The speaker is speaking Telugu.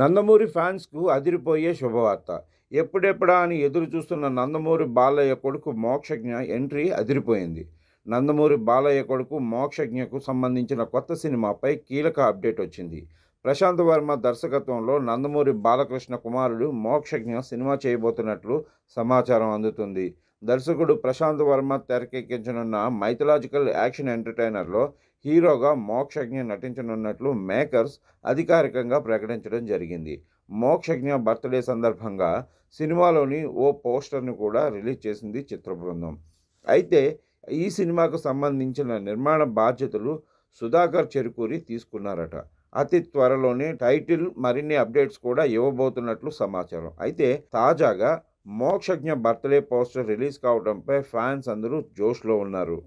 నందమూరి ఫ్యాన్స్కు అదిరిపోయే శుభవార్త ఎప్పుడెప్పుడా అని ఎదురు చూస్తున్న నందమూరి బాలయ్య కొడుకు మోక్షజ్ఞ ఎంట్రీ అదిరిపోయింది నందమూరి బాలయ్య కొడుకు మోక్షజ్ఞకు సంబంధించిన కొత్త సినిమాపై కీలక అప్డేట్ వచ్చింది ప్రశాంత్ వర్మ దర్శకత్వంలో నందమూరి బాలకృష్ణ కుమారుడు మోక్షజ్ఞ సినిమా చేయబోతున్నట్లు సమాచారం అందుతుంది దర్శకుడు ప్రశాంత్ వర్మ తెరకెక్కించనున్న మైథలాజికల్ యాక్షన్ ఎంటర్టైనర్లో హీరోగా మోక్షజ్ఞ నటించనున్నట్లు మేకర్స్ అధికారికంగా ప్రకటించడం జరిగింది మోక్షజ్ఞ బర్త్డే సందర్భంగా సినిమాలోని ఓ పోస్టర్ను కూడా రిలీజ్ చేసింది చిత్ర బృందం అయితే ఈ సినిమాకు సంబంధించిన నిర్మాణ బాధ్యతలు సుధాకర్ చెరుకూరి తీసుకున్నారట అతి త్వరలోనే టైటిల్ మరిన్ని అప్డేట్స్ కూడా ఇవ్వబోతున్నట్లు సమాచారం అయితే తాజాగా మోక్షజ్ఞ బర్త్డే పోస్టర్ రిలీజ్ కావడంపై ఫ్యాన్స్ అందరూ జోష్లో ఉన్నారు